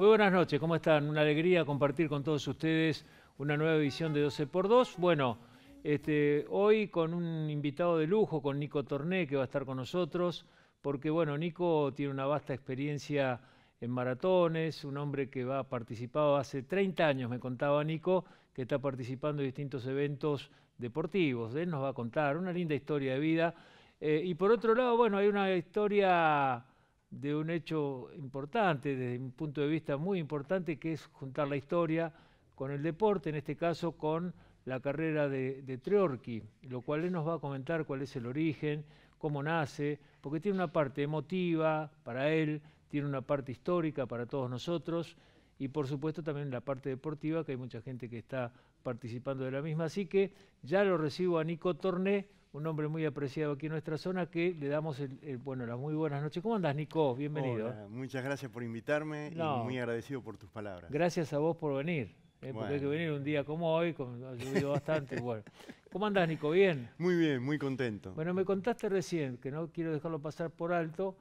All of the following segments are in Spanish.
Muy buenas noches, ¿cómo están? Una alegría compartir con todos ustedes una nueva edición de 12x2. Bueno, este, hoy con un invitado de lujo, con Nico Torné, que va a estar con nosotros, porque bueno, Nico tiene una vasta experiencia en maratones, un hombre que va, ha participado hace 30 años, me contaba Nico, que está participando en distintos eventos deportivos. Él nos va a contar una linda historia de vida. Eh, y por otro lado, bueno, hay una historia de un hecho importante, desde un punto de vista muy importante, que es juntar la historia con el deporte, en este caso con la carrera de, de lo cual él nos va a comentar cuál es el origen, cómo nace, porque tiene una parte emotiva para él, tiene una parte histórica para todos nosotros y por supuesto también la parte deportiva, que hay mucha gente que está participando de la misma. Así que ya lo recibo a Nico Torné un hombre muy apreciado aquí en nuestra zona que le damos las muy buenas noches. ¿Cómo andas, Nico? Bienvenido. muchas gracias por invitarme y muy agradecido por tus palabras. Gracias a vos por venir, eh, porque hay que venir un día como hoy, ha llovido bastante. bueno. ¿Cómo andas, Nico? ¿Bien? Muy bien, muy contento. Bueno, me contaste recién, que no quiero dejarlo pasar por alto,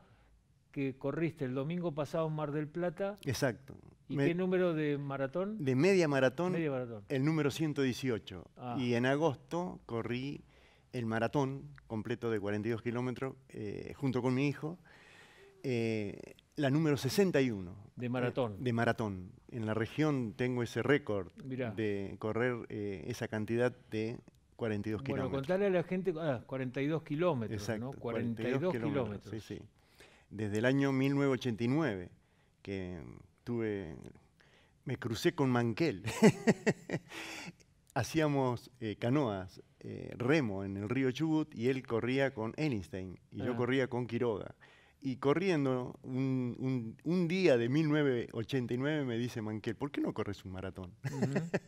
que corriste el domingo pasado en Mar del Plata. Exacto. ¿Y qué número de maratón? De media maratón, media maratón. el número 118. Ah. Y en agosto corrí el maratón completo de 42 kilómetros eh, junto con mi hijo, eh, la número 61. De maratón. Eh, de maratón. En la región tengo ese récord de correr esa cantidad de 42 kilómetros. Bueno, contarle a la gente, 42 ah, kilómetros, ¿no? 42, kilómetros. Sí, sí. Desde el año 1989 que tuve, me crucé con Manquel. Hacíamos canoas eh, remo en el río Chubut y él corría con Einstein y yo corría con Quiroga. Y corriendo un, día de 1989 me dice Manquel, ¿por qué no corres un maratón?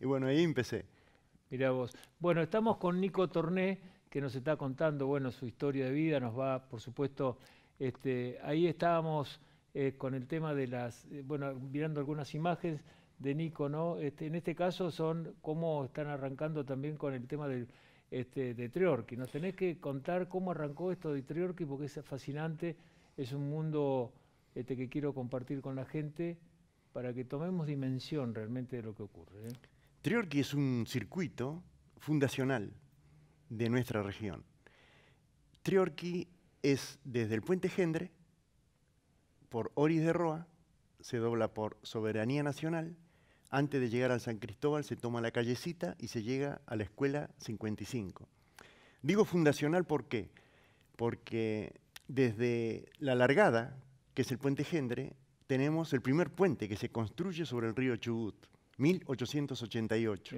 y bueno, ahí empecé. Mirá vos. Bueno, estamos con Nico Torné, que nos está contando, bueno, su historia de vida, nos va, por supuesto, este, ahí estábamos eh, con el tema de las, eh, bueno, mirando algunas imágenes, de Nico, ¿no? Este, en este caso son cómo están arrancando también con el tema este, de Triorqui. Nos tenés que contar cómo arrancó esto de Triorqui porque es fascinante, es un mundo este, que quiero compartir con la gente para que tomemos dimensión realmente de lo que ocurre. ¿eh? Triorqui es un circuito fundacional de nuestra región. Triorqui es desde el puente Gendre, por Oris de Roa, se dobla por Soberanía Nacional, antes de llegar al San Cristóbal se toma la callecita y se llega a la escuela 55. Digo fundacional ¿por qué? Porque desde la largada, que es el puente Gendre, tenemos el primer puente que se construye sobre el río Chubut, 1888.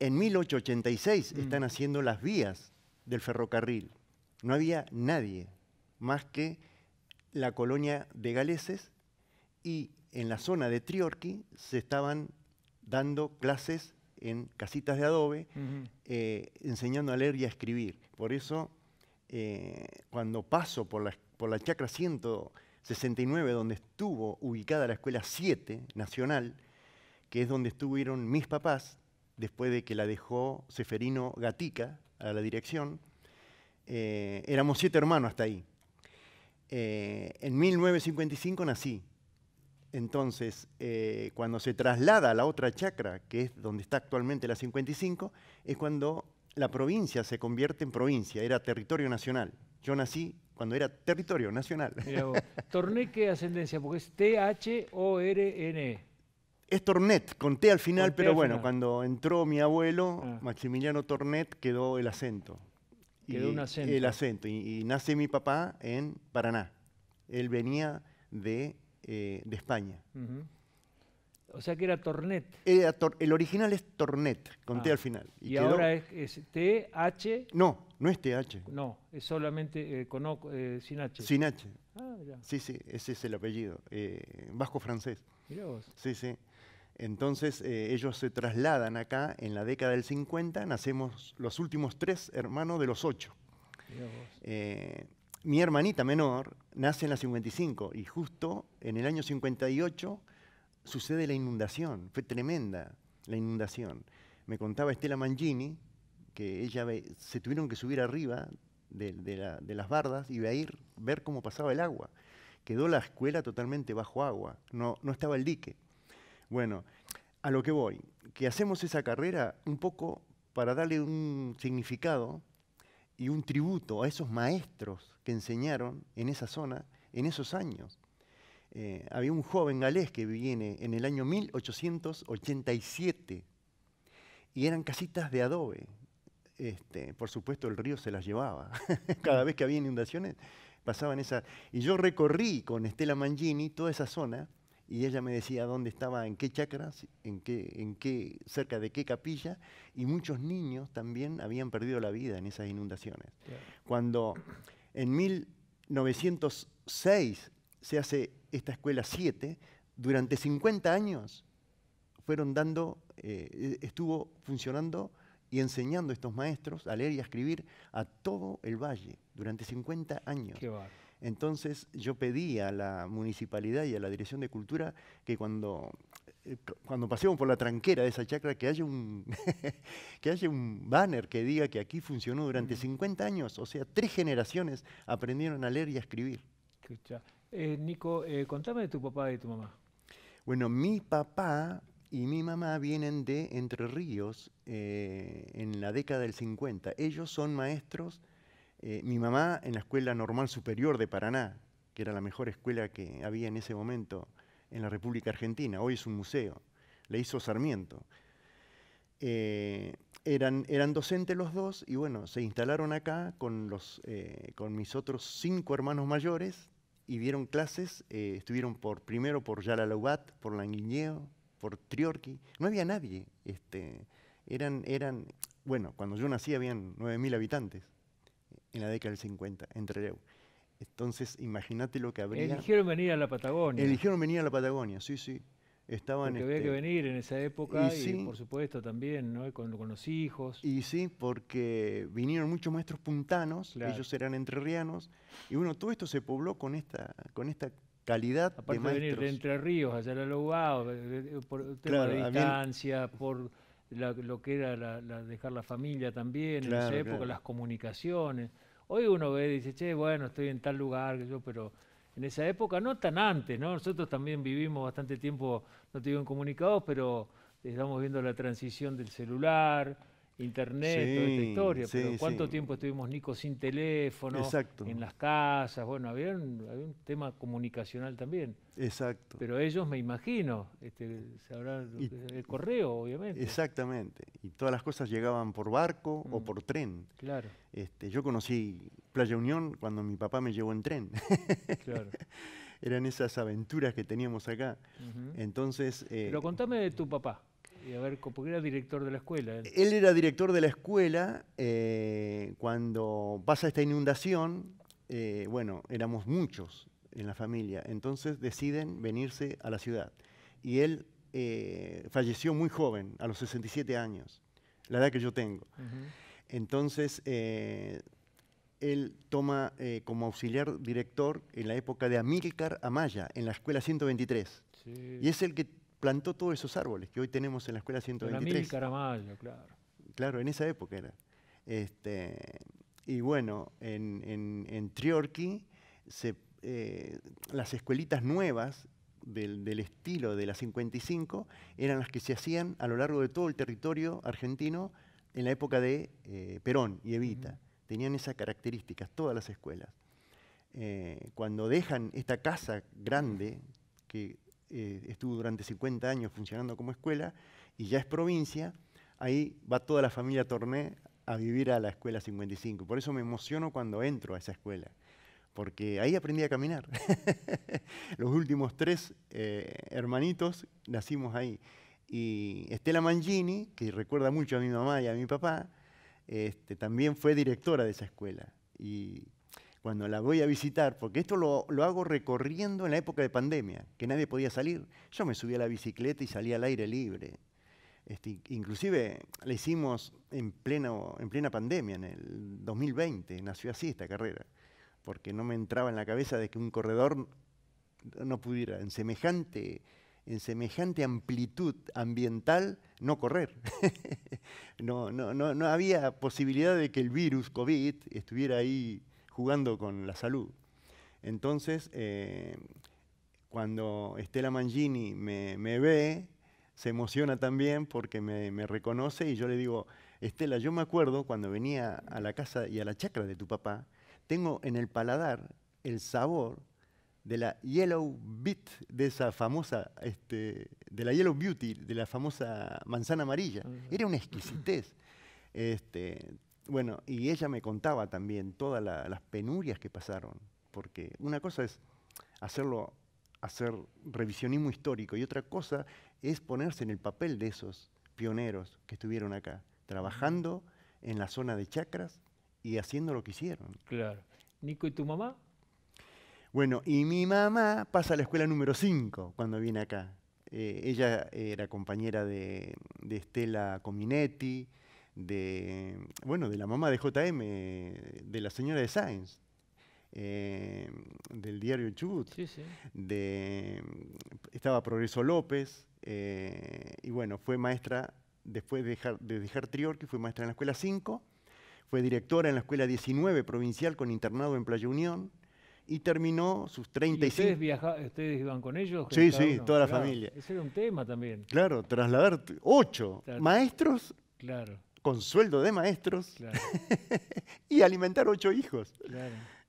En 1886 mm. están haciendo las vías del ferrocarril. No había nadie más que la colonia de galeses y en la zona de Triorqui se estaban dando clases en casitas de adobe, eh, enseñando a leer y a escribir. Por eso, eh, cuando paso por la, por la chacra 169, donde estuvo ubicada la escuela 7 nacional, que es donde estuvieron mis papás, después de que la dejó Seferino Gatica a la dirección, eh, éramos siete hermanos hasta ahí. en 1955 nací, entonces, eh, cuando se traslada a la otra chacra, que es donde está actualmente la 55, es cuando la provincia se convierte en provincia, era territorio nacional. Yo nací cuando era territorio nacional. ¿qué ascendencia, porque es T-H-O-R-N. E. Es Tornet, conté al final, pero bueno, cuando entró mi abuelo, ah. Maximiliano Tornet, quedó el acento. Quedó un acento. El acento. Y, y nace mi papá en Paraná. Él venía de eh, de España. O sea que era Tornet. el original es Tornet, con ah. T al final. ¿Y, ahora es, T, H? No, no es TH. No, es solamente eh, con eh, sin H. Sin H. Ah, sí, sí, ese es el apellido. vasco francés. Sí, sí. Entonces ellos se trasladan acá en la década del 50, nacemos los últimos tres hermanos de los ocho. Mirá mi hermanita menor nace en la 55 y justo en el año 58 sucede la inundación. Fue tremenda la inundación. Me contaba Estela Mangini que ella se tuvieron que subir arriba de, las bardas y ir ver cómo pasaba el agua. Quedó la escuela totalmente bajo agua, no estaba el dique. Bueno, a lo que voy, que hacemos esa carrera un poco para darle un significado y un tributo a esos maestros que enseñaron en esa zona en esos años. Eh, había un joven galés que viene en el año 1887 y eran casitas de adobe. Este, por supuesto, el río se las llevaba. Cada vez que había inundaciones, pasaban esa. Y yo recorrí con Estela Mangini toda esa zona y ella me decía dónde estaba, en qué chacras, en qué, en qué, cerca de qué capilla, y muchos niños también habían perdido la vida en esas inundaciones. Cuando en 1906 se hace esta escuela 7, durante 50 años fueron dando, eh, e, estuvo funcionando y enseñando a estos maestros a leer y a escribir a todo el valle durante 50 años. Qué entonces yo pedí a la municipalidad y a la Dirección de Cultura que cuando, eh, cuando pasemos por la tranquera de esa chacra que haya, un que haya un banner que diga que aquí funcionó durante 50 años, o sea, tres generaciones aprendieron a leer y a escribir. Eh, Nico, eh, contame de tu papá y tu mamá. Bueno, mi papá y mi mamá vienen de Entre Ríos en la década del 50. Ellos son maestros eh, mi mamá en la Escuela Normal Superior de Paraná, que era la mejor escuela que había en ese momento en la República Argentina, hoy es un museo, le hizo Sarmiento. Eh, eran, eran, docentes los dos y bueno, se instalaron acá con, los, eh, con mis otros cinco hermanos mayores y dieron clases, estuvieron por, primero por Yalalaubat, por Languiñeo, por Triorqui, no había nadie, este, eran, eran, bueno, cuando yo nací habían 9.000 habitantes, en la década del 50, Entre Trelew. Entonces, imagínate lo que habría. Eligieron venir a la Patagonia. Eligieron venir a la Patagonia, sí, sí. Estaban, porque había que este, venir en esa época y, por supuesto también ¿no? con, los hijos. Y sí, porque vinieron muchos maestros puntanos, ellos eran entrerrianos, y bueno, todo esto se pobló con esta, con esta calidad Aparte de maestros. de venir de Entre Ríos, allá a la por tema distancia, por lo que era dejar la familia también en esa época, las comunicaciones. Hoy uno ve y dice, che, bueno, estoy en tal lugar, yo, pero en esa época, no tan antes, ¿no? Nosotros también vivimos bastante tiempo, no te comunicados, pero estamos viendo la transición del celular, internet, toda esta historia, pero cuánto tiempo estuvimos, Nico, sin teléfono, en las casas, bueno, había un, tema comunicacional también. Exacto. Pero ellos, me imagino, este, sabrán el correo, obviamente. Exactamente, y todas las cosas llegaban por barco o mm. por tren. Claro. Este, yo conocí Playa Unión cuando mi papá me llevó en tren. claro. Eran esas aventuras que teníamos acá. Entonces... Eh, pero contame de tu papá. Y a ver, porque era director de la escuela. Él, era director de la escuela eh, cuando pasa esta inundación. Eh, bueno, éramos muchos en la familia, entonces deciden venirse a la ciudad. Y él eh, falleció muy joven, a los 67 años, la edad que yo tengo. Entonces, él toma como auxiliar director en la época de Amílcar Amaya, en la escuela 123. Sí. Y es el que plantó todos esos árboles que hoy tenemos en la escuela 123. claro. Claro, en esa época era. Este, y bueno, en, en, Triorqui se, eh, las escuelitas nuevas del, estilo de la 55 eran las que se hacían a lo largo de todo el territorio argentino en la época de eh, Perón y Evita. Tenían esas características todas las escuelas. Eh, cuando dejan esta casa grande, que eh, estuvo durante 50 años funcionando como escuela y ya es provincia, ahí va toda la familia Torné a vivir a la escuela 55. Por eso me emociono cuando entro a esa escuela, porque ahí aprendí a caminar. Los últimos tres eh, hermanitos nacimos ahí. Y Estela Mangini, que recuerda mucho a mi mamá y a mi papá, este, también fue directora de esa escuela. Y cuando la voy a visitar, porque esto lo, hago recorriendo en la época de pandemia, que nadie podía salir. Yo me subía a la bicicleta y salía al aire libre. Este, inclusive la hicimos en, pleno, en plena pandemia, en el 2020, nació así esta carrera, porque no me entraba en la cabeza de que un corredor no pudiera, en semejante, en semejante amplitud ambiental, no correr. no, no, no, no había posibilidad de que el virus COVID estuviera ahí jugando con la salud. Entonces, eh, cuando Estela Mangini me, ve, se emociona también porque me, reconoce y yo le digo, Estela, yo me acuerdo cuando venía a la casa y a la chacra de tu papá, tengo en el paladar el sabor de la Yellow Bit de esa famosa, este, de la Yellow Beauty, de la famosa manzana amarilla. Era una exquisitez. Este, bueno, y ella me contaba también todas las penurias que pasaron, porque una cosa es hacerlo, hacer revisionismo histórico y otra cosa es ponerse en el papel de esos pioneros que estuvieron acá, trabajando en la zona de chacras y haciendo lo que hicieron. Claro. Nico, ¿y tu mamá? Bueno, y mi mamá pasa a la escuela número 5 cuando viene acá. Eh, ella era compañera de Estela Cominetti, de, bueno, de la mamá de JM, de la señora de Sáenz. Eh, del diario Chubut, De, estaba Progreso López, eh, y bueno, fue maestra, después de dejar, de dejar fue maestra en la Escuela 5, fue directora en la Escuela 19 provincial con internado en Playa Unión, y terminó sus 35... ¿Y ustedes, iban con ellos? Sí, sí, toda la familia. Ese era un tema también. Claro, trasladar ocho maestros... Claro con sueldo de maestros y alimentar ocho hijos.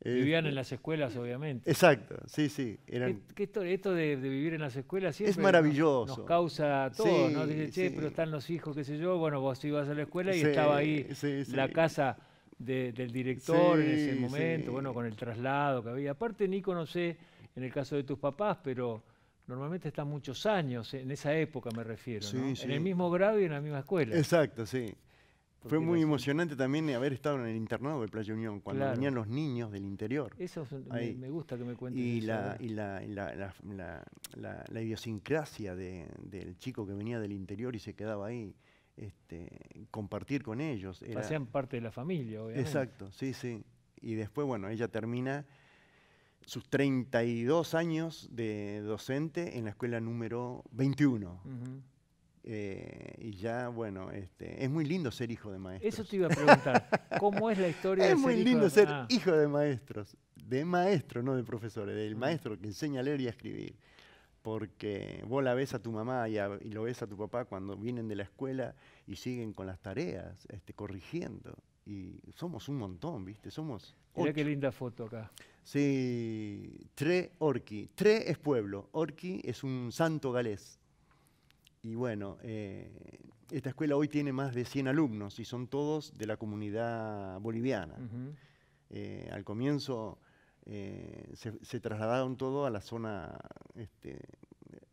Eh, Vivían en las escuelas, obviamente. Exacto, sí, sí. esto, de, vivir en las escuelas siempre es maravilloso. Nos, causa todo, ¿no? Dice, che, pero están los hijos, qué sé yo. Bueno, vos ibas a la escuela y estaba ahí la casa del director en ese momento, bueno, con el traslado que había. Aparte, Nico, no sé, en el caso de tus papás, pero normalmente están muchos años, en esa época me refiero, en el mismo grado y en la misma escuela. Exacto, sí. Fue muy emocionante también haber estado en el internado de Playa Unión, cuando venían los niños del interior. Eso me, gusta que me cuenten. Y, la, y la, idiosincrasia del chico que venía del interior y se quedaba ahí. Este, compartir con ellos. Era... Hacían parte de la familia, obviamente. Exacto, sí, sí. Y después, bueno, ella termina sus 32 años de docente en la escuela número 21. Eh, y ya, bueno, este, es muy lindo ser hijo de maestros. Eso te iba a preguntar. ¿Cómo es la historia es de Es muy lindo ser ah. hijo de maestros. De maestro, no de profesores. Del mm. maestro que enseña a leer y a escribir. Porque vos la ves a tu mamá y, lo ves a tu papá cuando vienen de la escuela y siguen con las tareas, este, corrigiendo. Y somos un montón, ¿viste? Somos. Mira qué linda foto acá. Sí, Tre Orki. Tre es pueblo, Orki es un santo galés. Y bueno, eh, esta escuela hoy tiene más de 100 alumnos y son todos de la comunidad boliviana. Eh, al comienzo eh, se, trasladaron todo a la zona este,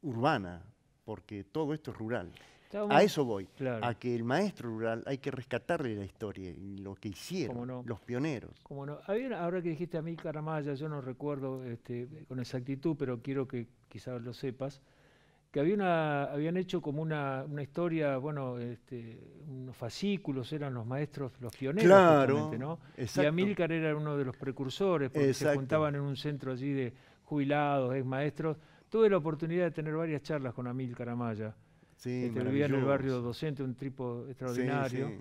urbana, porque todo esto es rural. a eso voy, a que el maestro rural hay que rescatarle la historia y lo que hicieron los pioneros. no. ahora que dijiste a mí Caramaya, yo no recuerdo este, con exactitud, pero quiero que quizás lo sepas que había habían hecho como una, historia, bueno, este, unos fascículos eran los maestros, los pioneros, claro, Y Amílcar era uno de los precursores, porque se juntaban en un centro allí de jubilados, ex maestros. Tuve la oportunidad de tener varias charlas con Amílcar Amaya. Sí, este, vivía en el barrio docente, un tripo extraordinario. Sí, sí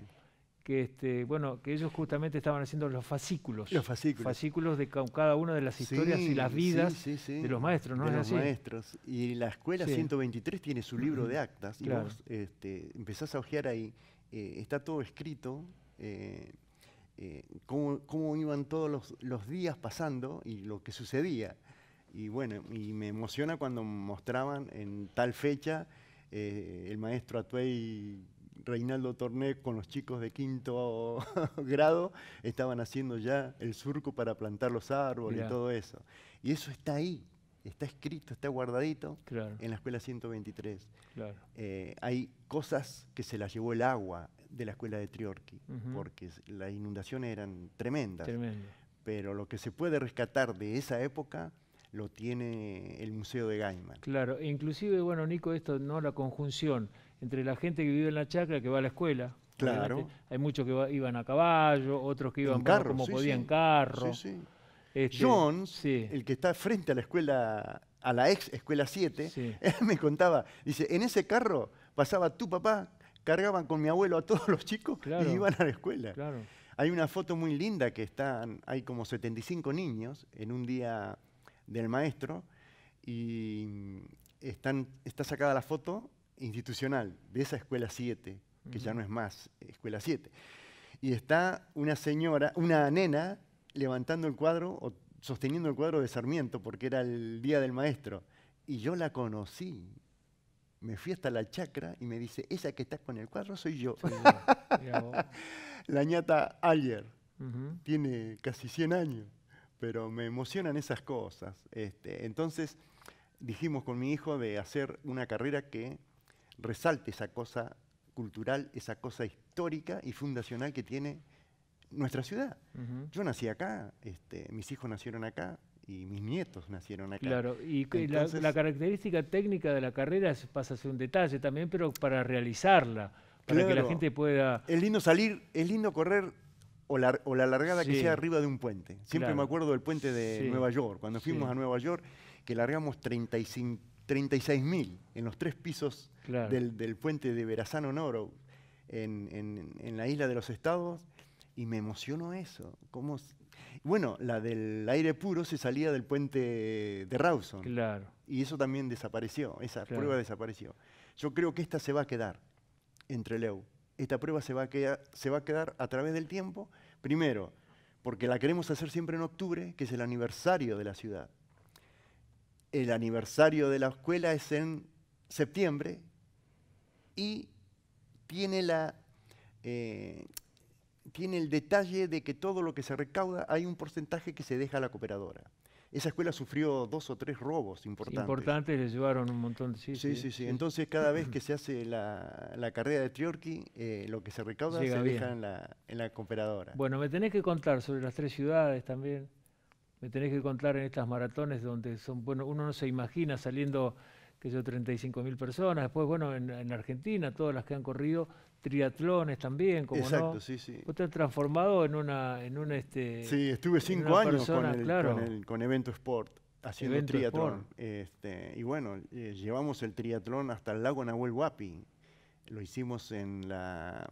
que este, bueno, que ellos justamente estaban haciendo los fascículos. Los fascículos. de cada una de las historias y las vidas de los maestros, ¿no? De los maestros. Y la escuela 123 tiene su libro de actas. Y este, empezás a hojear ahí, eh, está todo escrito, eh, eh, cómo, iban todos los, días pasando y lo que sucedía. Y bueno, y me emociona cuando mostraban en tal fecha el maestro Atuey Reinaldo Torné con los chicos de quinto grado estaban haciendo ya el surco para plantar los árboles y todo eso. Y eso está ahí, está escrito, está guardadito en la escuela 123. Eh, hay cosas que se las llevó el agua de la escuela de Triorqui, porque las inundaciones eran tremendas. Pero lo que se puede rescatar de esa época lo tiene el Museo de Gaiman. Claro, e inclusive, bueno, Nico, esto, ¿no? La conjunción entre la gente que vive en la chacra que va a la escuela. Claro. Hay muchos que iban a caballo, otros que iban carro, como podían carro. Este, sí, el que está frente a la escuela, a la ex escuela 7, me contaba, dice, en ese carro pasaba tu papá, cargaban con mi abuelo a todos los chicos y iban a la escuela. Claro. Hay una foto muy linda que están, hay como 75 niños en un día del maestro y mm, están, está sacada la foto institucional de esa escuela 7, que ya no es más escuela 7, y está una señora, una nena, levantando el cuadro o sosteniendo el cuadro de Sarmiento, porque era el día del maestro, y yo la conocí. Me fui hasta la chacra y me dice, esa que está con el cuadro soy yo. la ñata Ayer. Tiene casi 100 años, pero me emocionan esas cosas. Este, entonces dijimos con mi hijo de hacer una carrera que resalte esa cosa cultural, esa cosa histórica y fundacional que tiene nuestra ciudad. Yo nací acá, este, mis hijos nacieron acá y mis nietos nacieron acá. Claro, y la, característica técnica de la carrera es, pasa a ser un detalle también, pero para realizarla, para que la gente pueda... Es lindo salir, es lindo correr o la, o la largada que sea arriba de un puente. Siempre me acuerdo del puente de Nueva York, cuando fuimos a Nueva York, que largamos 35 36.000 en los tres pisos del, puente de Verazano Noro, en, la isla de los estados, y me emocionó eso. bueno, la del aire puro se salía del puente de Rawson. Claro. Y eso también desapareció, esa prueba desapareció. Yo creo que esta se va a quedar entre Leo. Esta prueba se va, a se va a quedar a través del tiempo, primero, porque la queremos hacer siempre en octubre, que es el aniversario de la ciudad el aniversario de la escuela es en septiembre y tiene, la, eh, tiene el detalle de que todo lo que se recauda hay un porcentaje que se deja a la cooperadora. Esa escuela sufrió dos o tres robos importantes. Importantes, le llevaron un montón. de... sí, sí, sí, sí. Entonces, cada vez que se hace la, carrera de Triorqui, eh, lo que se recauda se deja en la, en la cooperadora. Bueno, me tenés que contar sobre las tres ciudades también me tenés que encontrar en estas maratones donde son, bueno, uno no se imagina saliendo, que yo, 35 mil personas, después, bueno, en, Argentina, todas las que han corrido, triatlones también, como Exacto, sí, sí. Vos te has transformado en una, en un este. Sí, estuve cinco años con, Evento Sport haciendo triatlón. Este, y bueno, eh, llevamos el triatlón hasta el lago Nahuel Huapi. Lo hicimos en la,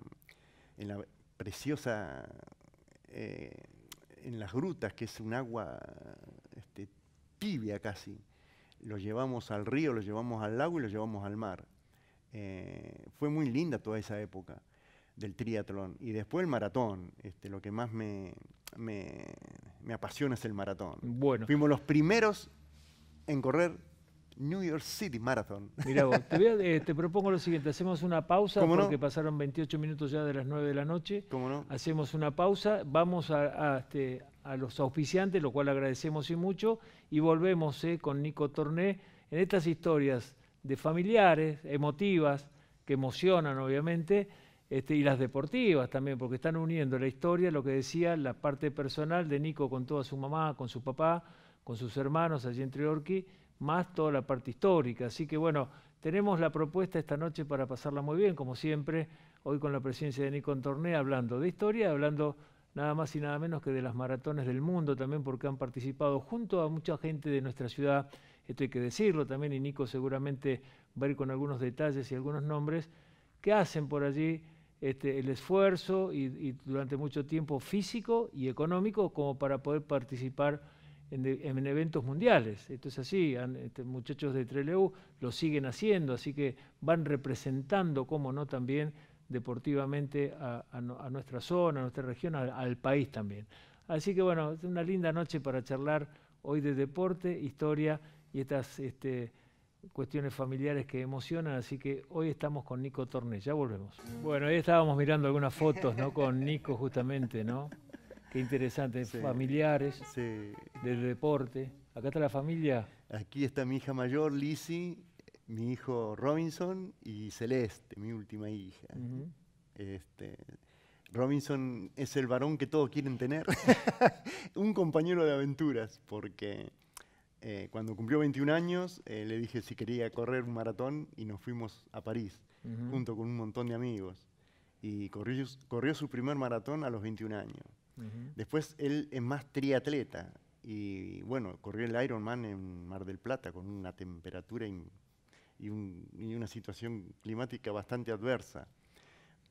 en la preciosa eh, en las grutas, que es un agua este, tibia casi, lo llevamos al río, lo llevamos al lago y lo llevamos al mar. Eh, fue muy linda toda esa época del triatlón. Y después el maratón, este, lo que más me, me, apasiona es el maratón. Bueno. Fuimos los primeros en correr New York City Marathon. Mira eh, te, propongo lo siguiente, hacemos una pausa porque pasaron 28 minutos ya de las 9 de la noche. ¿Cómo no? Hacemos una pausa, vamos a, este, los auspiciantes, lo cual agradecemos y mucho, y volvemos eh, con Nico Torné en estas historias de familiares, emotivas, que emocionan obviamente, este, y las deportivas también, porque están uniendo la historia, lo que decía, la parte personal de Nico con toda su mamá, con su papá, con sus hermanos allí en Triorqui, más toda la parte histórica. Así que bueno, tenemos la propuesta esta noche para pasarla muy bien, como siempre, hoy con la presencia de Nico Torné, hablando de historia, hablando nada más y nada menos que de las maratones del mundo también, porque han participado junto a mucha gente de nuestra ciudad, esto hay que decirlo también, y Nico seguramente va a ir con algunos detalles y algunos nombres, que hacen por allí este, el esfuerzo y, y durante mucho tiempo físico y económico como para poder participar en, eventos mundiales. Esto es así, este, muchachos de Trelew lo siguen haciendo, así que van representando, como no, también deportivamente a, nuestra zona, a nuestra región, al país también. Así que bueno, es una linda noche para charlar hoy de deporte, historia y estas este, cuestiones familiares que emocionan, así que hoy estamos con Nico Torné ya volvemos. Bueno, ahí estábamos mirando algunas fotos, ¿no? Con Nico justamente, ¿no? Qué interesante, familiares del deporte. Acá está la familia. Aquí está mi hija mayor, Lizzie, mi hijo Robinson y Celeste, mi última hija. Este, Robinson es el varón que todos quieren tener, un compañero de aventuras, porque eh, cuando cumplió 21 años eh, le dije si quería correr un maratón y nos fuimos a París junto con un montón de amigos. Y corrió su primer maratón a los 21 años. Después él es más triatleta y bueno, corrió el Ironman en Mar del Plata con una temperatura y, una situación climática bastante adversa.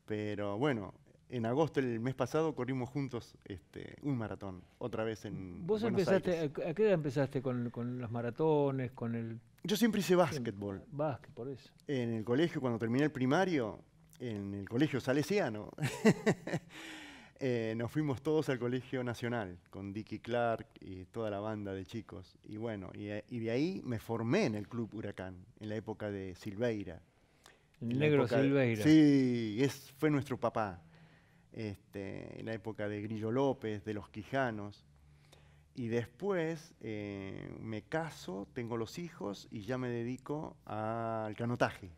Pero bueno, en agosto el mes pasado corrimos juntos este, un maratón, otra vez en ¿Vos empezaste, Aires. a qué edad empezaste con, los maratones, con el...? Yo siempre hice básquetbol. Básquet, por eso. En el colegio, cuando terminé el primario, en el colegio salesiano, Eh, nos fuimos todos al Colegio Nacional, con Dicky Clark y toda la banda de chicos. Y bueno, eh, y, de ahí me formé en el Club Huracán, en la época de Silveira. El negro Silveira. sí, es, fue nuestro papá. Este, en la época de Grillo López, de los Quijanos. Y después eh, me caso, tengo los hijos y ya me dedico al canotaje.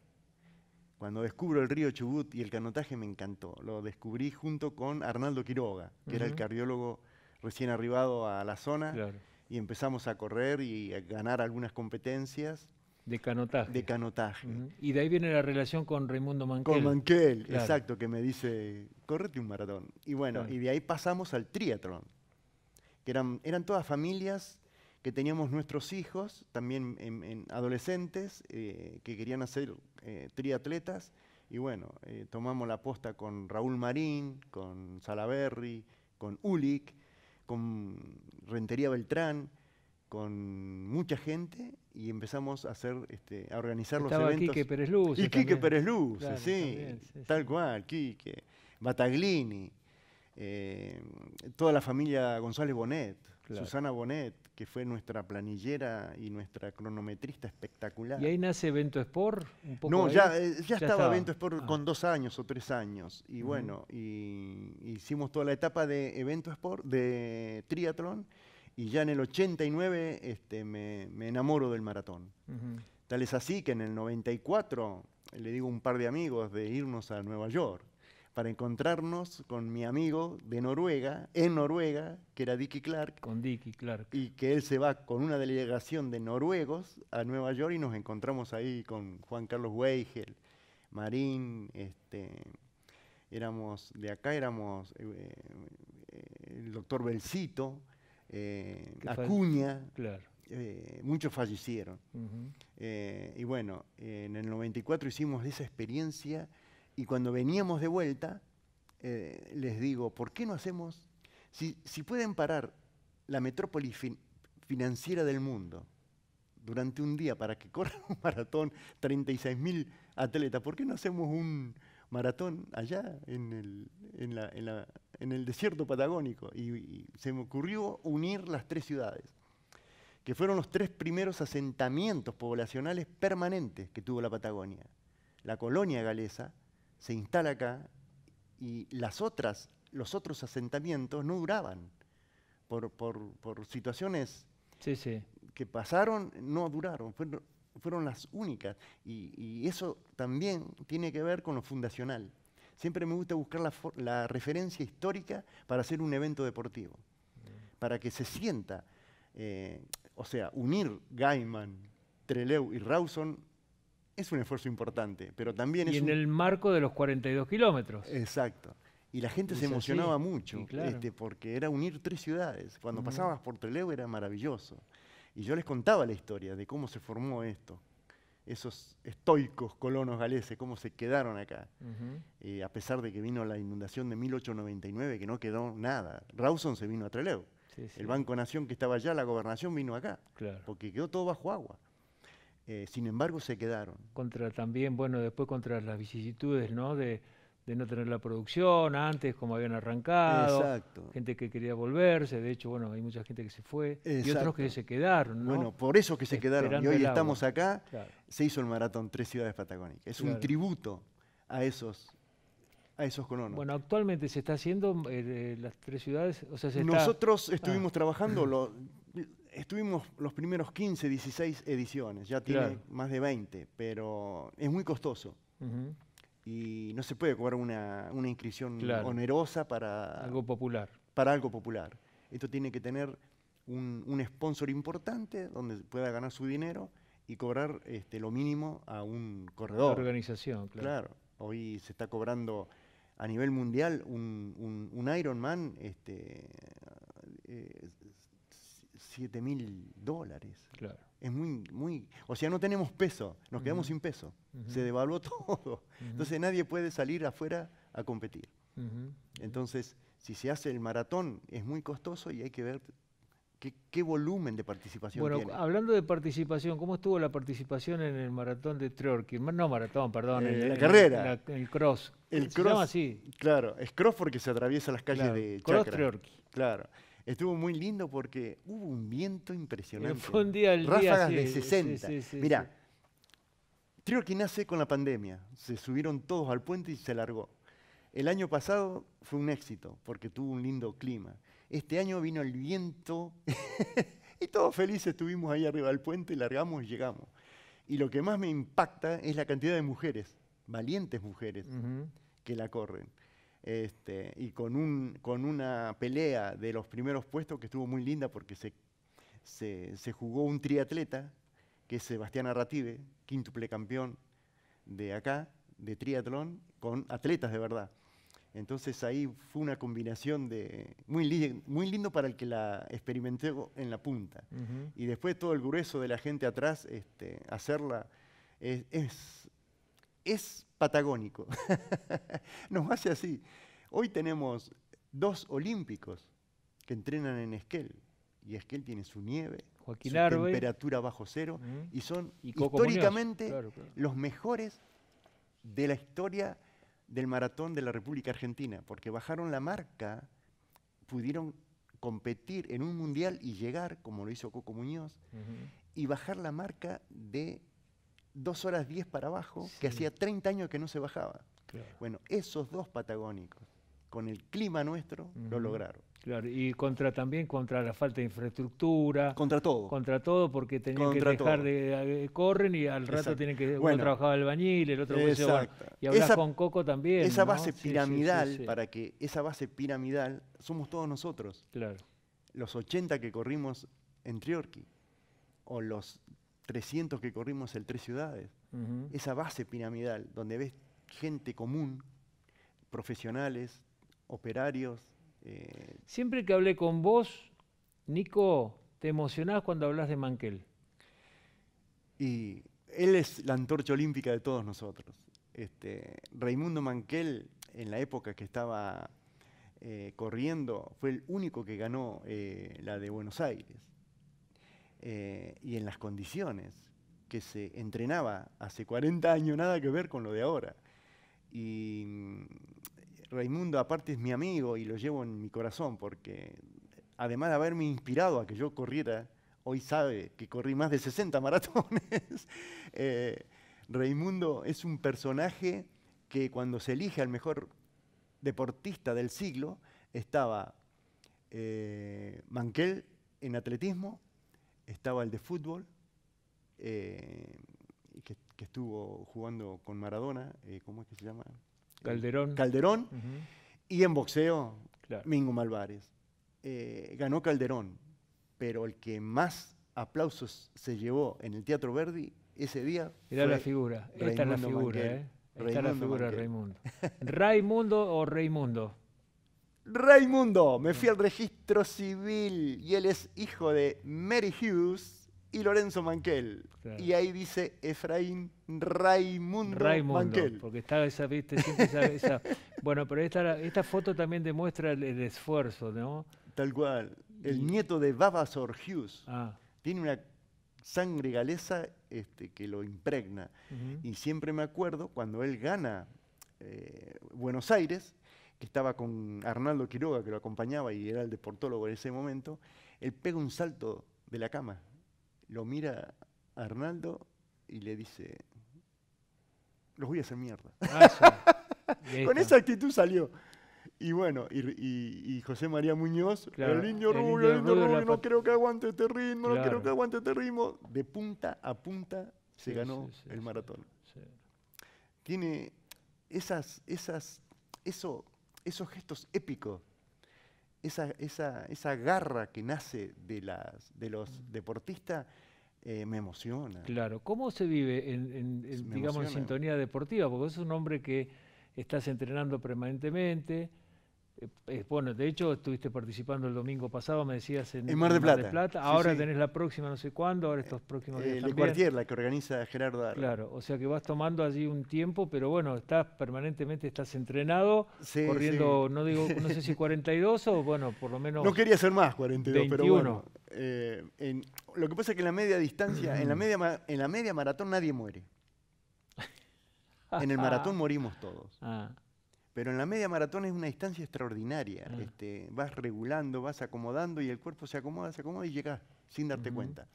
Cuando descubro el río Chubut y el canotaje me encantó. Lo descubrí junto con Arnaldo Quiroga, que era el cardiólogo recién arribado a la zona. Y empezamos a correr y a ganar algunas competencias. De canotaje. De canotaje. Y de ahí viene la relación con Raimundo Manquel. Con Manquel, exacto, que me dice, córrete un maratón. Y bueno, y de ahí pasamos al triatlón, que eran, eran todas familias que teníamos nuestros hijos, también en, adolescentes, eh, que querían hacer eh, triatletas. Y bueno, eh, tomamos la aposta con Raúl Marín, con Salaberry, con Ulic, con Rentería Beltrán, con mucha gente y empezamos a hacer este, a organizar los eventos. Luz. Y Quique Pérez Luz, sí, sí, tal cual, Quique, Bataglini, eh, toda la familia González Bonet, Susana Bonet, que fue nuestra planillera y nuestra cronometrista espectacular. ¿Y ahí nace Evento Sport? no, eh, ya, estaba, Evento Sport ah. con dos años o tres años. Y bueno, y, hicimos toda la etapa de Evento Sport, de triatlón, y ya en el 89 este, me, enamoro del maratón. Tal es así que en el 94 le digo a un par de amigos de irnos a Nueva York para encontrarnos con mi amigo de Noruega, en Noruega, que era Dicky Clark. Con Dicky Clark. Y que él se va con una delegación de noruegos a Nueva York y nos encontramos ahí con Juan Carlos Weigel, Marín, este, éramos, de acá éramos eh, eh, el doctor Belcito, eh, Acuña. Claro. muchos fallecieron. y bueno, en el 94 hicimos esa experiencia y cuando veníamos de vuelta, eh, les digo, ¿por qué no hacemos? Si, si pueden parar la metrópoli financiera del mundo durante un día para que corran un maratón 36.000 atletas, ¿por qué no hacemos un maratón allá en el, en el desierto patagónico? y se me ocurrió unir las tres ciudades que fueron los tres primeros asentamientos poblacionales permanentes que tuvo la Patagonia. La colonia galesa, se instala acá y las otras, los otros asentamientos no duraban. Por, situaciones que pasaron, no duraron, fueron, fueron las únicas. Y, eso también tiene que ver con lo fundacional. Siempre me gusta buscar la, referencia histórica para hacer un evento deportivo, para que se sienta, eh, o sea, unir Gaiman, Treleu y Rawson es un esfuerzo importante, pero también es... Y en el marco de los 42 kilómetros. Exacto. Y la gente se emocionaba mucho, este, porque era unir tres ciudades. Cuando mm. pasabas por Trelew era maravilloso. Y yo les contaba la historia de cómo se formó esto, esos estoicos colonos galeses, cómo se quedaron acá, eh, a pesar de que vino la inundación de 1899, que no quedó nada. Rawson se vino a Trelew. El Banco Nación que estaba allá, la gobernación vino acá, claro. porque quedó todo bajo agua. Eh, sin embargo, se quedaron. Contra también, bueno, después contra las vicisitudes, ¿no? De, no tener la producción antes, como habían arrancado. Exacto. Gente que quería volverse, de hecho, bueno, hay mucha gente que se fue y otros que se quedaron. ¿no? Bueno, por eso que se quedaron. Y hoy estamos acá, se hizo el maratón Tres Ciudades Patagónicas. Es un tributo a esos a esos colonos. Bueno, actualmente se está haciendo eh, las tres ciudades, o sea, Nosotros ah. estuvimos trabajando, lo, estuvimos los primeros 15, 16 ediciones, ya tiene más de 20, pero es muy costoso. Y no se puede cobrar una, inscripción onerosa para algo popular. Para algo popular. Esto tiene que tener un, sponsor importante donde pueda ganar su dinero y cobrar este, lo mínimo a un corredor. una organización, claro. Claro, hoy se está cobrando a nivel mundial un, un, un Ironman este, eh, 7 mil dólares. Claro. Es muy, muy. O sea, no tenemos peso, nos quedamos sin peso. Se devaluó todo. Entonces nadie puede salir afuera a competir. Entonces, si se hace el maratón, es muy costoso y hay que ver qué, volumen de participación bueno, hablando de participación, ¿cómo estuvo la participación en el maratón de Treorkin? No maratón, perdón. Eh, en, la carrera. el cross. El Claro, es cross porque se atraviesa las calles de Chacra. Cross Claro estuvo muy lindo porque hubo un viento impresionante. un Ráfagas de 60. Mira, creo que nace con la pandemia. Se subieron todos al puente y se largó. El año pasado fue un éxito porque tuvo un lindo clima. Este año vino el viento y todos felices estuvimos ahí arriba del puente, largamos y llegamos. Y lo que más me impacta es la cantidad de mujeres, valientes mujeres, que la corren este, y con, un, con una pelea de los primeros puestos que estuvo muy linda porque se, se, jugó un triatleta, que es Sebastián Arrative, quíntuple campeón de acá, de triatlón, con atletas de verdad. Entonces ahí fue una combinación de muy, linda muy lindo para el que la experimenté en la punta. Y después todo el grueso de la gente atrás, este, hacerla es, es, es patagónico. Nos hace así. Hoy tenemos dos olímpicos que entrenan en Esquel. Y Esquel tiene su nieve, su temperatura bajo cero, mm. y son históricamente los mejores de la historia del maratón de la República Argentina, porque bajaron la marca, pudieron competir en un mundial y llegar, como lo hizo Coco Muñoz, y bajar la marca de 2 horas 10 para abajo, que hacía 30 años que no se bajaba. Bueno, esos dos patagónicos, con el clima nuestro, lo lograron. Claro, y contra también contra la falta de infraestructura. Contra todo. Contra todo, porque tenían que dejar de, corren y al rato tienen que, uno bueno, trabajaba bañil, el otro Y hablas con Coco también. Esa base piramidal, para que esa base piramidal, somos todos nosotros. Claro. Los 80 que corrimos en Triorqui, o los 300 que corrimos el Tres Ciudades, esa base piramidal donde ves gente común, profesionales, operarios. Eh, Siempre que hablé con vos, Nico, te emocionás cuando hablas de Manquel. Y él es la antorcha olímpica de todos nosotros. Este, Raimundo Manquel, en la época que estaba eh, corriendo, fue el único que ganó eh, la de Buenos Aires. Eh, y en las condiciones que se entrenaba hace 40 años, nada que ver con lo de ahora. Y mm, Raimundo aparte es mi amigo y lo llevo en mi corazón porque además de haberme inspirado a que yo corriera, hoy sabe que corrí más de 60 maratones, eh, Raimundo es un personaje que cuando se elige al mejor deportista del siglo, estaba eh, Manquel en atletismo, estaba el de fútbol, eh, que, estuvo jugando con Maradona, eh, ¿cómo es que se llama? Calderón. Calderón. Y en boxeo, Mingo Malvares. Eh, ganó Calderón, pero el que más aplausos se llevó en el Teatro Verdi ese día. Era la figura, esta es la figura, ¿eh? Esta la figura, Raimundo. Raimundo o Raimundo. Raimundo, me fui mm. al registro civil y él es hijo de Mary Hughes y Lorenzo Manquel. Y ahí dice Efraín Raimundo, Manquel. Porque estaba esa, viste, Bueno, pero esta, foto también demuestra el, esfuerzo, ¿no? Tal cual. El nieto de Babasor Hughes ah. tiene una sangre galesa este, que lo impregna. Y siempre me acuerdo cuando él gana eh, Buenos Aires, estaba con Arnaldo Quiroga, que lo acompañaba y era el deportólogo en ese momento, él pega un salto de la cama, lo mira a Arnaldo y le dice, los voy a hacer mierda. Ah, con esa actitud salió. Y bueno, y, José María Muñoz, el niño rubio, el niño rubio, no creo que aguante este ritmo, no creo que aguante este ritmo. De punta a punta se ganó el maratón. Tiene esas, esas, eso esos gestos épicos, esa, garra que nace de, los deportistas, eh, me emociona. Claro, ¿cómo se vive en, digamos, en sintonía deportiva? Porque es un hombre que estás entrenando permanentemente, eh, eh, bueno, de hecho estuviste participando el domingo pasado, me decías, en, Mar, de Plata. Ahora tenés la próxima, no sé cuándo, ahora estos próximos eh, días. El Cuartier, la que organiza Gerardo Claro, o sea que vas tomando allí un tiempo, pero bueno, estás permanentemente, estás entrenado, corriendo, no digo, no sé si 42 o bueno, por lo menos. No quería ser más 42, pero bueno. Eh, lo que pasa es que en la media distancia, en la media, en la media maratón nadie muere. en el maratón morimos todos. Ah. Pero en la media maratón es una distancia extraordinaria. Mm. Este, vas regulando, vas acomodando y el cuerpo se acomoda, se acomoda y llegas sin darte cuenta.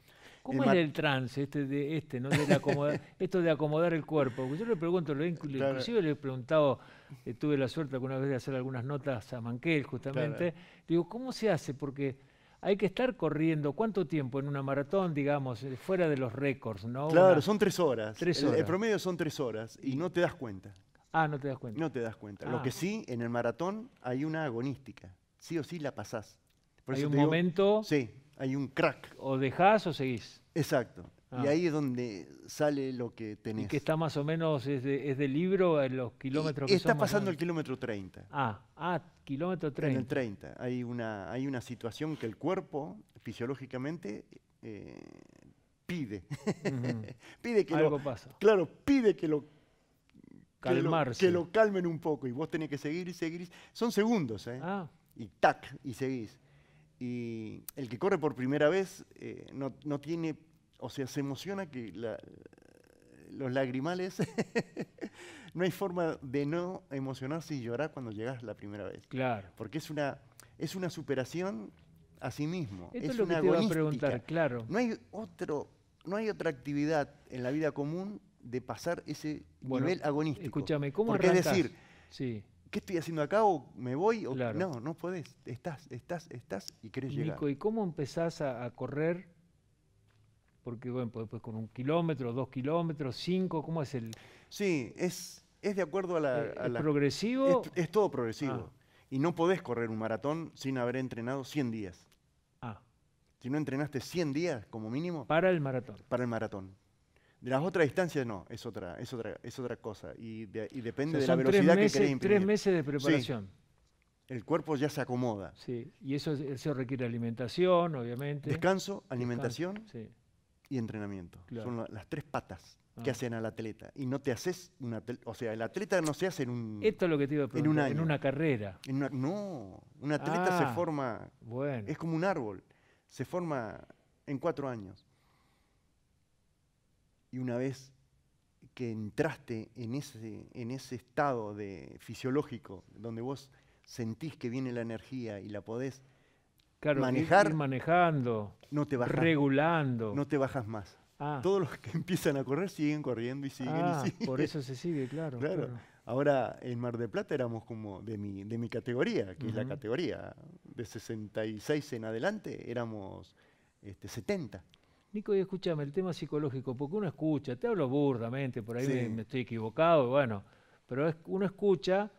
¿Cómo es el trance este de este, no? esto de acomodar el cuerpo? yo le pregunto, lo inclusive le he preguntado, eh, tuve la suerte alguna vez de hacer algunas notas a Manquel justamente. Digo, ¿cómo se hace? Porque hay que estar corriendo cuánto tiempo en una maratón, digamos, eh, fuera de los récords, ¿no? Claro, son tres horas. Tres el, promedio son tres horas y no te das cuenta. Ah, no te das cuenta. No te das cuenta. Lo ah. que sí, en el maratón hay una agonística. Sí o sí la pasás. hay un momento. Sí, hay un crack. O dejás o seguís. Exacto. Y ah. ahí es donde sale lo que tenés. Y que está más o menos, es de, libro en eh, los kilómetros que Está pasando el kilómetro 30. Ah, ah, kilómetro 30. En el 30. Hay una, hay una situación que el cuerpo, fisiológicamente, eh, pide. pide que Algo pasa. Claro, pide que lo calmarse. Que lo, calmen un poco y vos tenés que seguir y seguir. Son segundos, ¿eh? Ah. Y tac, y seguís. Y el que corre por primera vez eh, no, tiene, o sea, se emociona que los lagrimales, no hay forma de no emocionarse y llorar cuando llegas la primera vez. Claro. Porque es una, es una superación a sí mismo. Esto es, lo una que te a preguntar, claro. No hay, otro, no hay otra actividad en la vida común de pasar ese nivel agonístico. Escúchame, ¿cómo Porque es decir, sí. ¿qué estoy haciendo acá? ¿O me voy? No, no podés. Estás, estás, estás y querés llegar. ¿y cómo empezás a, correr? Porque, bueno, pues, pues, con un kilómetro, dos kilómetros, cinco, ¿cómo es el...? Sí, es, es de acuerdo a la... Eh, ¿Es progresivo? Es, todo progresivo. Ah. Y no podés correr un maratón sin haber entrenado 100 días. Ah. Si no entrenaste 100 días como mínimo... Para el maratón. Para el maratón. De las otras distancias no, es otra, es otra, es otra cosa. Y, depende de la velocidad que querés imprimir. tres meses de preparación. El cuerpo ya se acomoda. Sí, y eso, eso requiere alimentación, obviamente. Descanso, alimentación y entrenamiento. Son las tres patas que ah. hacen al atleta. Y no te haces una... O sea, el atleta no se hace en un... Esto es lo que te iba a preguntar, en, una carrera. no, un atleta se ah, forma... Bueno. Es como un árbol. Se forma en cuatro años. Y una vez que entraste en ese, en ese estado de, fisiológico, donde vos sentís que viene la energía y la podés manejar, manejando, no te bajas, regulando. No te bajas más. Ah. Todos los que empiezan a correr siguen corriendo y siguen ah, Por eso se sigue, claro, Ahora en Mar de Plata éramos como de mi, de mi categoría, que es la categoría de 66 en adelante, éramos este, 70. Nico, y escúchame, el tema psicológico, porque uno escucha, te hablo burdamente, por ahí me, estoy equivocado, bueno, pero uno escucha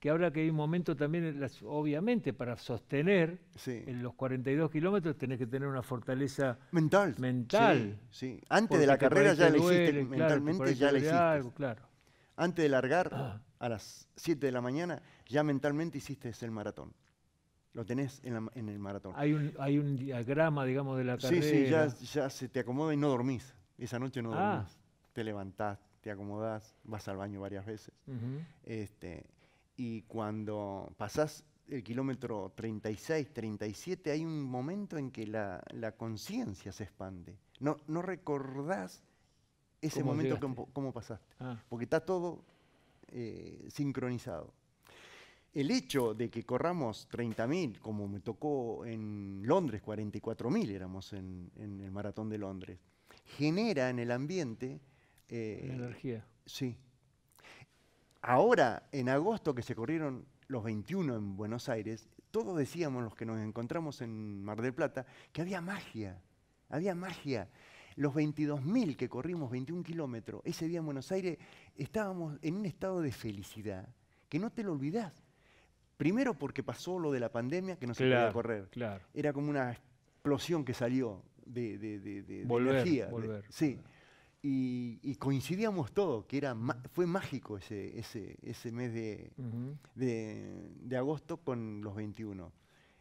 que ahora que hay un momento también, obviamente, para sostener en los 42 kilómetros tenés que tener una fortaleza mental. mental sí, Antes de la carrera ya la hiciste, mentalmente ya la hiciste. Algo, claro. Antes de largar ah. a las 7 de la mañana, ya mentalmente hiciste el maratón. Lo tenés en, el maratón. Hay un, diagrama, digamos, de la carrera. Sí, sí, ya, se te acomoda y no dormís. Esa noche no ah. dormís. Te levantás, te acomodás, vas al baño varias veces. Este, y cuando pasás el kilómetro 36, 37, hay un momento en que la, conciencia se expande. No, no recordás ese momento, como pasaste. Ah. Porque está todo eh, sincronizado el hecho de que corramos 30.000, como me tocó en Londres, 44.000 éramos en, el maratón de Londres, genera en el ambiente... Eh, energía. Sí. Ahora, en agosto que se corrieron los 21 en Buenos Aires, todos decíamos los que nos encontramos en Mar del Plata que había magia, había magia. Los 22.000 que corrimos 21 kilómetros, ese día en Buenos Aires, estábamos en un estado de felicidad que no te lo olvidás. Primero porque pasó lo de la pandemia que no se podía correr. Era como una explosión que salió de, energía. sí. Y, coincidíamos todos, que era fue mágico ese, mes de, agosto con los 21.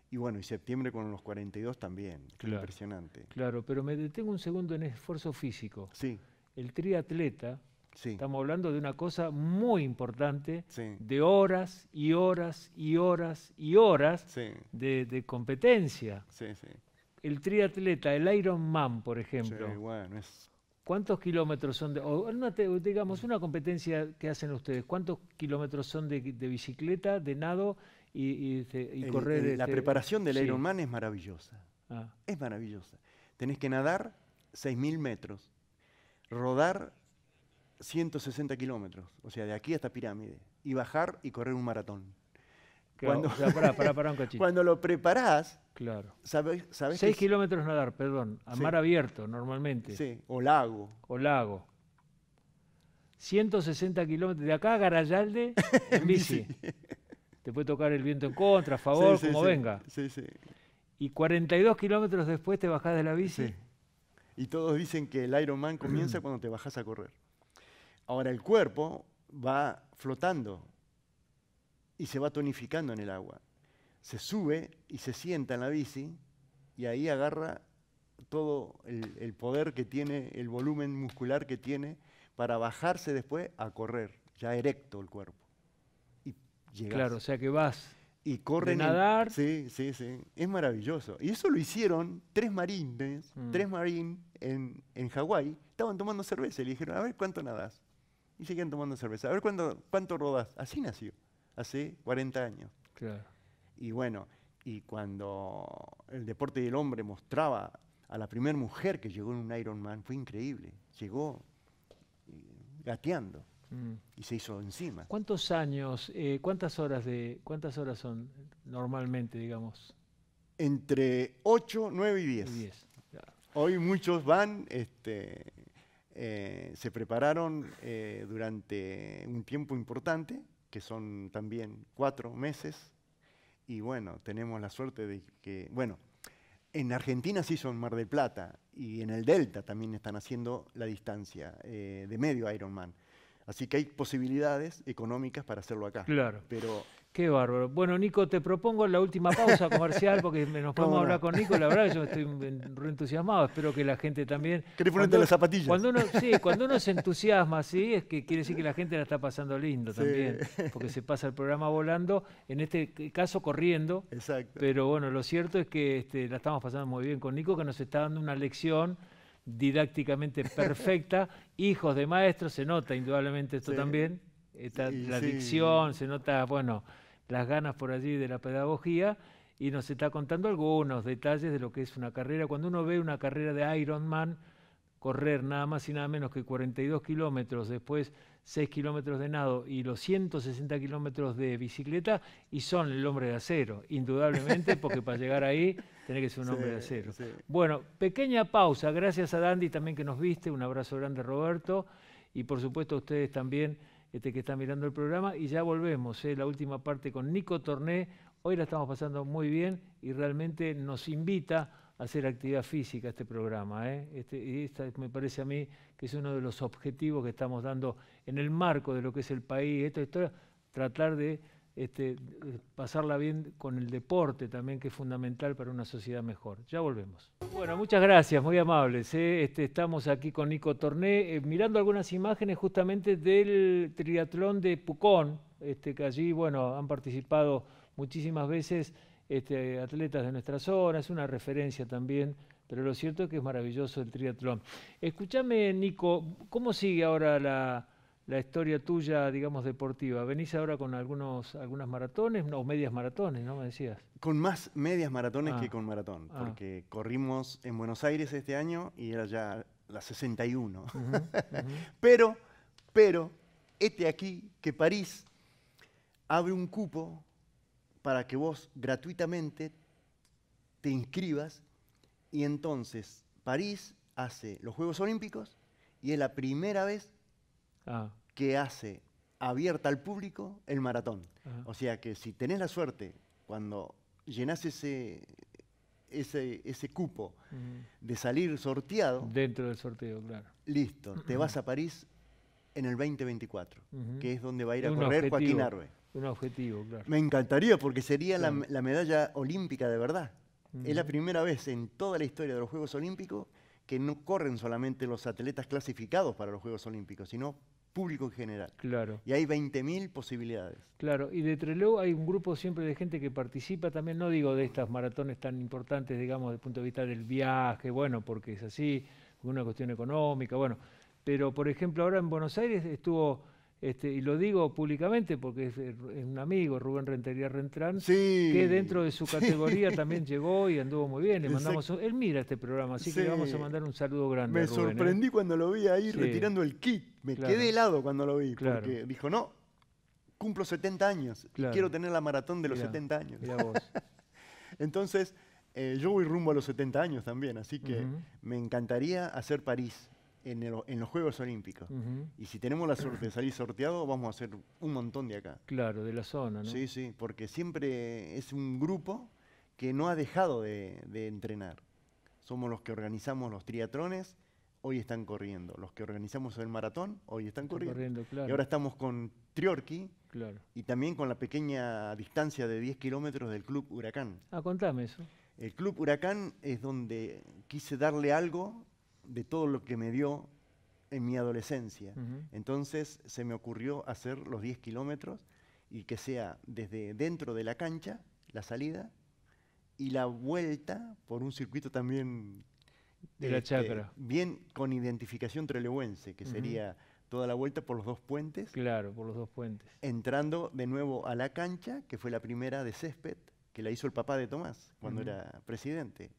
Y bueno, y septiembre con los 42 también. Claro, impresionante. Claro, pero me detengo un segundo en esfuerzo físico. Sí. El triatleta, Estamos hablando de una cosa muy importante, de horas y horas y horas y horas de, competencia. El triatleta, el Ironman, por ejemplo. ¿Cuántos kilómetros son de, digamos, una competencia que hacen ustedes? ¿Cuántos kilómetros son de, bicicleta, de nado y, correr? la este preparación del Ironman es maravillosa. Ah. Es maravillosa. Tenés que nadar 6.000 metros, rodar 160 kilómetros, o sea, de aquí hasta Pirámide, y bajar y correr un maratón. cuando, un cuando lo preparás, claro. sabes, sabes 6 kilómetros nadar, perdón, a mar abierto normalmente. Sí, o lago. O lago. 160 kilómetros de acá a Garayalde en bici. Te puede tocar el viento en contra, a favor, como venga. Sí, sí. Y 42 kilómetros después te bajás de la bici. Y todos dicen que el Ironman comienza cuando te bajas a correr. Ahora el cuerpo va flotando y se va tonificando en el agua. Se sube y se sienta en la bici y ahí agarra todo el, poder que tiene, el volumen muscular que tiene para bajarse después a correr, ya erecto el cuerpo. Y Claro, o sea que vas. Y corren. nadar. sí, sí, sí. Es maravilloso. Y eso lo hicieron tres marines, mm. tres marines en, en Hawái. Estaban tomando cerveza y le dijeron, a ver cuánto nadas y seguían tomando cerveza. A ver cuánto, cuánto rodas. Así nació, hace 40 años. Claro. Y bueno, y cuando el deporte del hombre mostraba a la primera mujer que llegó en un Ironman, fue increíble. Llegó eh, gateando mm. y se hizo encima. ¿Cuántos años, eh, cuántas horas de, cuántas horas son normalmente, digamos? Entre 8, 9 y 10. 10 Hoy muchos van este, eh, se prepararon eh, durante un tiempo importante, que son también cuatro meses, y bueno, tenemos la suerte de que, bueno, en Argentina sí son Mar del Plata y en el Delta también están haciendo la distancia eh, de medio Ironman. Así que hay posibilidades económicas para hacerlo acá. Claro. Pero Qué bárbaro. Bueno, Nico, te propongo la última pausa comercial porque nos podemos hablar con Nico. La verdad, yo estoy entusiasmado. Espero que la gente también. ¿Querés ponerte las zapatillas? Cuando uno, sí, cuando uno se entusiasma, sí, es que quiere decir que la gente la está pasando lindo también. Porque se pasa el programa volando, en este caso corriendo. Exacto. Pero bueno, lo cierto es que este, la estamos pasando muy bien con Nico, que nos está dando una lección didácticamente perfecta. Hijos de maestros, se nota indudablemente esto también. la dicción, se nota, bueno las ganas por allí de la pedagogía y nos está contando algunos detalles de lo que es una carrera. Cuando uno ve una carrera de Ironman, correr nada más y nada menos que 42 kilómetros, después 6 kilómetros de nado y los 160 kilómetros de bicicleta, y son el hombre de acero, indudablemente, porque para llegar ahí tiene que ser un hombre de acero. Bueno, pequeña pausa, gracias a Dandy también que nos viste, un abrazo grande Roberto, y por supuesto a ustedes también este, que está mirando el programa y ya volvemos, ¿eh? la última parte con Nico Torné. Hoy la estamos pasando muy bien y realmente nos invita a hacer actividad física este programa. ¿eh? Este, y me parece a mí que es uno de los objetivos que estamos dando en el marco de lo que es el país, esta tratar de este, pasarla bien con el deporte también, que es fundamental para una sociedad mejor. Ya volvemos. Bueno, muchas gracias, muy amables. ¿eh? Este, estamos aquí con Nico Torné, eh, mirando algunas imágenes justamente del triatlón de Pucón, este, que allí bueno, han participado muchísimas veces atletas de nuestra zona, es una referencia también pero lo cierto es que es maravilloso el triatlón. Escúchame, Nico, ¿cómo sigue ahora la, la historia tuya, digamos, deportiva. Venís ahora con algunos, algunas maratones, o medias maratones, ¿no? Me decías. Con más medias maratones ah. que con maratón, ah. porque corrimos en Buenos Aires este año y era ya la 61. pero, pero, este aquí que París abre un cupo para que vos gratuitamente te inscribas y entonces París hace los Juegos Olímpicos y es la primera vez Ah. que hace abierta al público el maratón. O sea que si tenés la suerte, cuando llenás ese, ese, ese cupo de salir sorteado... Dentro del sorteo, claro. Listo, te vas a París en el 2024, que es donde va a ir a correr Joaquín Arbe. Un objetivo, claro. Me encantaría porque sería la, la, medalla olímpica de verdad. Es la primera vez en toda la historia de los Juegos Olímpicos que no corren solamente los atletas clasificados para los Juegos Olímpicos, sino público en general. Claro. Y hay 20.000 posibilidades. Claro, y de Trelew hay un grupo siempre de gente que participa también, no digo de estas maratones tan importantes, digamos, desde el punto de vista del viaje, bueno, porque es así, una cuestión económica, bueno. Pero, por ejemplo, ahora en Buenos Aires estuvo este, y lo digo públicamente porque es, un amigo, Rubén Rentería Rentrán, que dentro de su categoría también llegó y anduvo muy bien. Le mandamos, él mira este programa, así que le vamos a mandar un saludo grande. Me ¿eh? sorprendí cuando lo vi ahí retirando el kit. Me quedé helado cuando lo vi, porque dijo, no, cumplo 70 años y quiero tener la maratón de los 70 años. Entonces, eh, yo voy rumbo a los 70 años también, así que me encantaría hacer París en, los Juegos Olímpicos. Y si tenemos la suerte de salir sorteado, vamos a hacer un montón de acá. Claro, de la zona, ¿no? Sí, sí, porque siempre es un grupo que no ha dejado de, entrenar. Somos los que organizamos los triatrones, hoy están corriendo. Los que organizamos el maratón, hoy están, corriendo. Y ahora estamos con Triorqui claro. y también con la pequeña distancia de 10 kilómetros del Club Huracán. Ah, contame eso. El Club Huracán es donde quise darle algo de todo lo que me dio en mi adolescencia. Entonces se me ocurrió hacer los 10 kilómetros y que sea desde dentro de la cancha, la salida, y la vuelta por un circuito también... De la este, Bien con identificación trelewense, que sería toda la vuelta por los dos puentes. Claro, por los dos puentes. Entrando de nuevo a la cancha, que fue la primera de césped, que la hizo el papá de Tomás cuando era presidente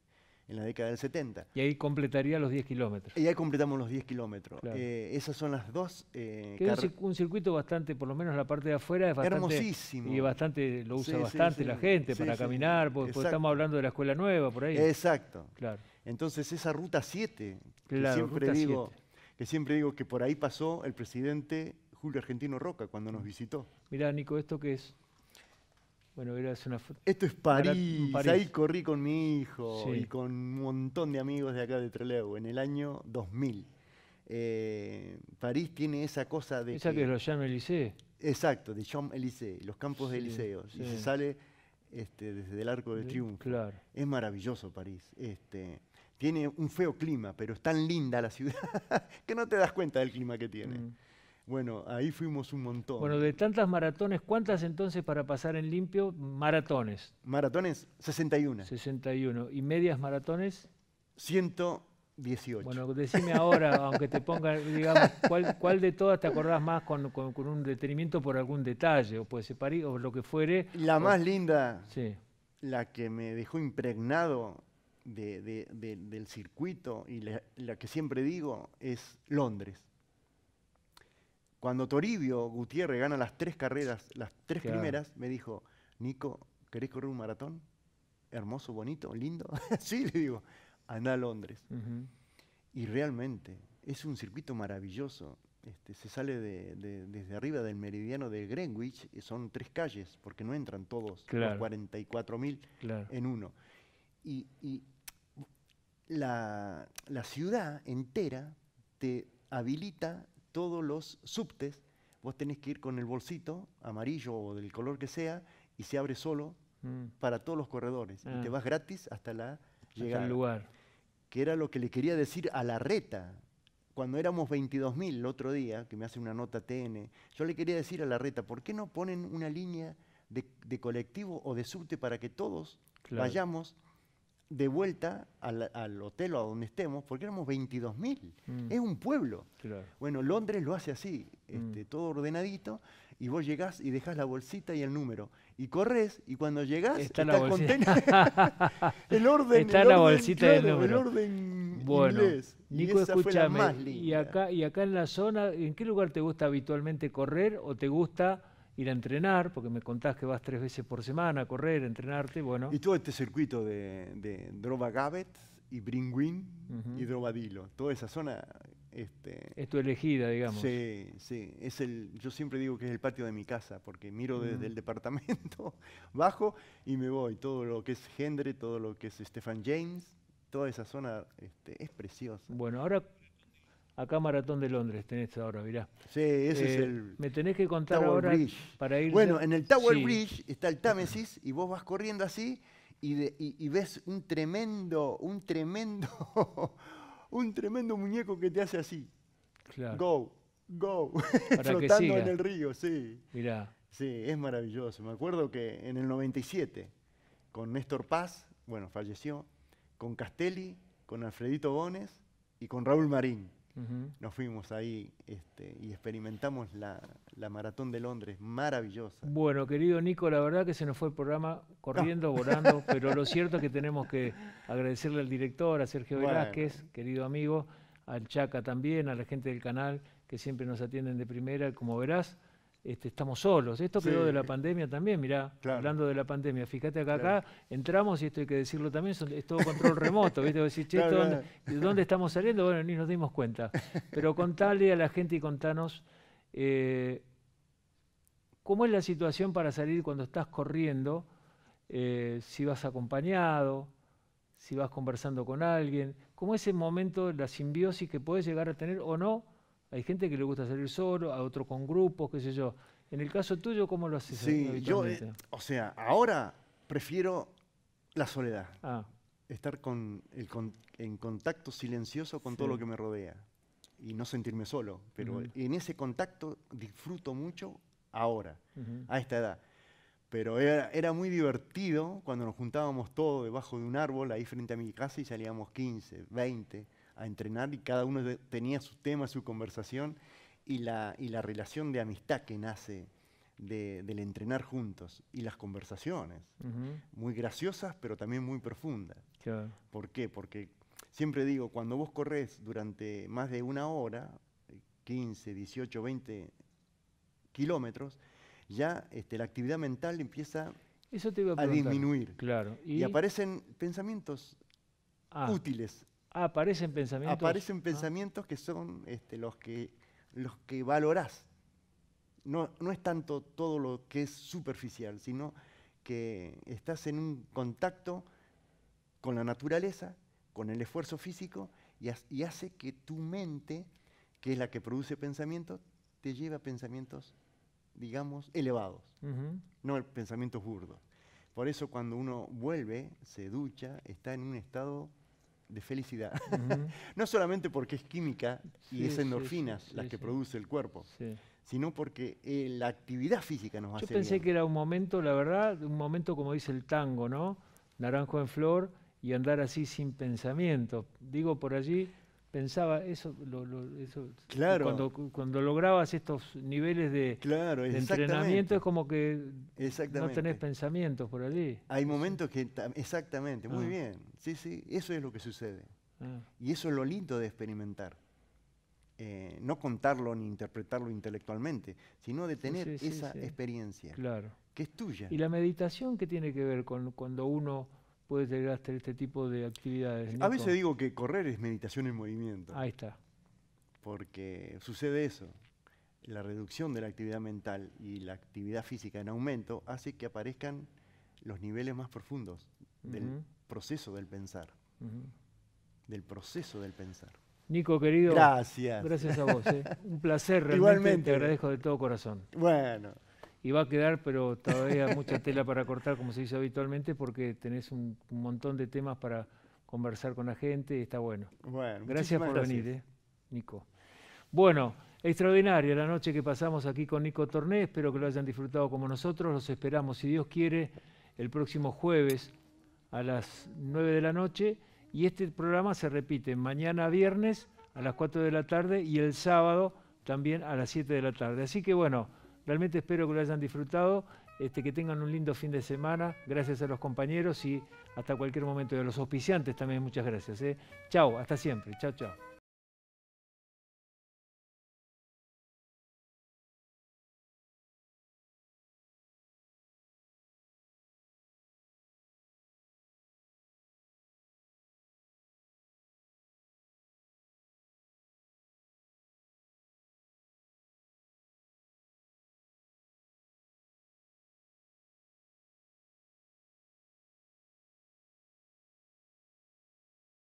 en la década del 70. Y ahí completaría los 10 kilómetros. Y ahí completamos los 10 kilómetros. Eh, esas son las dos. Eh, un circuito bastante, por lo menos la parte de afuera es bastante. Hermosísimo. Y bastante, lo usa bastante la gente para caminar, porque, estamos hablando de la escuela nueva por ahí. Exacto. Claro. Entonces esa ruta 7, que siempre digo, que siempre digo que por ahí pasó el presidente Julio Argentino Roca cuando nos visitó. Mirá, Nico, ¿esto que es? Bueno, hacer una foto. Esto es París. Ahí corrí con mi hijo y con un montón de amigos de acá de Trelew en el año 2000. Eh, París tiene esa cosa de. Esa que, es lo Jean Elysée. Exacto, de Champs-Élysées, los campos de Eliseo. se sale este, desde el Arco de Triunfo. Es maravilloso París. Este, tiene un feo clima, pero es tan linda la ciudad que no te das cuenta del clima que tiene. Mm. Bueno, ahí fuimos un montón. Bueno, de tantas maratones, ¿cuántas entonces para pasar en limpio? Maratones. Maratones, 61. 61. ¿Y medias maratones? 118. Bueno, decime ahora, aunque te ponga, digamos, ¿cuál, de todas te acordás más con, un detenimiento por algún detalle, o puede ser París, o lo que fuere? La más linda, sí. la que me dejó impregnado del circuito y la que siempre digo es Londres. Cuando Toribio Gutiérrez gana las tres carreras, las tres primeras, me dijo, Nico, ¿querés correr un maratón? Hermoso, bonito, lindo. sí, le digo, anda a Londres. Y realmente es un circuito maravilloso. Este, se sale desde arriba del meridiano de Greenwich, y son tres calles, porque no entran todos, los 44 mil en uno. Y, la, la, ciudad entera te habilita todos los subtes, vos tenés que ir con el bolsito amarillo o del color que sea y se abre solo mm. para todos los corredores. te ah. vas gratis hasta la llegada. Al lugar. Que era lo que le quería decir a la reta. Cuando éramos 22.000 el otro día, que me hace una nota TN, yo le quería decir a la reta, ¿por qué no ponen una línea de, colectivo o de subte para que todos vayamos? de vuelta al, hotel o a donde estemos, porque éramos 22.000. Mm. Es un pueblo. Bueno, Londres lo hace así, mm. este, todo ordenadito, y vos llegás y dejás la bolsita y el número. Y corres, y cuando llegás, Está estás contento. el orden. Está la bolsita y el número. El orden inglés. Nico, más Y, acá, y acá en la zona, ¿en qué lugar te gusta habitualmente correr o te gusta ir a entrenar, porque me contás que vas tres veces por semana a correr, a entrenarte, bueno. Y todo este circuito de, de Droba Gavet y Bringwin uh y Drobadilo, toda esa zona... Este, es tu elegida, digamos. Sí, sí. Es el, yo siempre digo que es el patio de mi casa, porque miro desde el departamento, bajo y me voy. Todo lo que es Hendry, todo lo que es Stefan James, toda esa zona este, es preciosa. Bueno, ahora Acá Maratón de Londres tenés ahora, mirá. Sí, ese es eh, el. Me tenés que contar ahora para ir. Bueno, en el Tower Bridge está el Támesis y vos vas corriendo así y, ves un tremendo, un tremendo, un tremendo muñeco que te hace así. Claro. Go, go. Flotando en el río, sí. Mirá. Sí, es maravilloso. Me acuerdo que en el 97, con Néstor Paz, bueno, falleció, con Castelli, con Alfredito Gómez y con Raúl Marín. Nos fuimos ahí este, y experimentamos la, maratón de Londres, maravillosa. Bueno, querido Nico, la verdad que se nos fue el programa corriendo, volando, pero lo cierto es que tenemos que agradecerle al director, a Sergio Velázquez, querido amigo, al Chaca también, a la gente del canal que siempre nos atienden de primera, como verás. Este, estamos solos. Esto quedó de la pandemia también, mirá, hablando de la pandemia. Fíjate acá, acá entramos, y esto hay que decirlo también, es todo control remoto. ¿viste? ¿dónde, estamos saliendo? Bueno, ni nos dimos cuenta. Pero contale a la gente y contanos eh, cómo es la situación para salir cuando estás corriendo, eh, si vas acompañado, si vas conversando con alguien, cómo es el momento, la simbiosis que puedes llegar a tener o no hay gente que le gusta salir solo, a otro con grupos, qué sé yo. En el caso tuyo, ¿cómo lo haces? Sí, yo, eh, o sea, ahora prefiero la soledad. Ah. Estar con, el en contacto silencioso con todo lo que me rodea y no sentirme solo. Pero en ese contacto disfruto mucho ahora, a esta edad. Pero era, era, muy divertido cuando nos juntábamos todos debajo de un árbol ahí frente a mi casa y salíamos 15, 20 a entrenar y cada uno tenía su tema, su conversación y la, y la relación de amistad que nace del entrenar juntos y las conversaciones, muy graciosas pero también muy profundas. ¿Por qué? Porque siempre digo, cuando vos corres durante más de una hora, 15, 18, 20 kilómetros, ya este, la actividad mental empieza Eso te a, disminuir. Claro. ¿Y? aparecen pensamientos ah. útiles, Aparecen pensamientos. Aparecen ah. pensamientos que son este, los, que, los que valorás. No, es tanto todo lo que es superficial, sino que estás en un contacto con la naturaleza, con el esfuerzo físico, y, hace que tu mente, que es la que produce pensamientos, te lleve a pensamientos, digamos, elevados, no no pensamientos burdos. Por eso cuando uno vuelve, se ducha, está en un estado de felicidad. no solamente porque es química y es endorfinas las que produce el cuerpo, sino porque eh, la actividad física nos hace Yo pensé que era un momento, la verdad, un momento como dice el tango, ¿no? Naranjo en flor y andar así sin pensamiento. Digo por allí, pensaba eso, lo, claro. cuando, lograbas estos niveles de, entrenamiento es como que no tenés pensamientos por allí. Hay momentos que, exactamente, muy ah. bien, sí, sí, eso es lo que sucede. Ah. Y eso es lo lindo de experimentar. Eh, no contarlo ni interpretarlo intelectualmente, sino de tener esa experiencia claro. que es tuya. ¿Y la meditación qué tiene que ver con cuando uno Puedes llegar hasta este tipo de actividades. A veces digo que correr es meditación en movimiento. Ahí está. Porque sucede eso. La reducción de la actividad mental y la actividad física en aumento hace que aparezcan los niveles más profundos del proceso del pensar. Del proceso del pensar. Nico, querido. Gracias. Gracias a vos. Eh. Un placer realmente. Igualmente. Te agradezco de todo corazón. Bueno y va a quedar, pero todavía mucha tela para cortar, como se dice habitualmente, porque tenés un, montón de temas para conversar con la gente y está bueno. Bueno, gracias por venir, eh, Nico. Bueno, extraordinaria la noche que pasamos aquí con Nico Torné, espero que lo hayan disfrutado como nosotros, los esperamos, si Dios quiere, el próximo jueves a las 9 de la noche y este programa se repite mañana viernes a las 4 de la tarde y el sábado también a las 7 de la tarde. Así que bueno, Realmente espero que lo hayan disfrutado, este, que tengan un lindo fin de semana. Gracias a los compañeros y hasta cualquier momento. Y a los auspiciantes también, muchas gracias. ¿eh? Chao, hasta siempre. Chao, chao.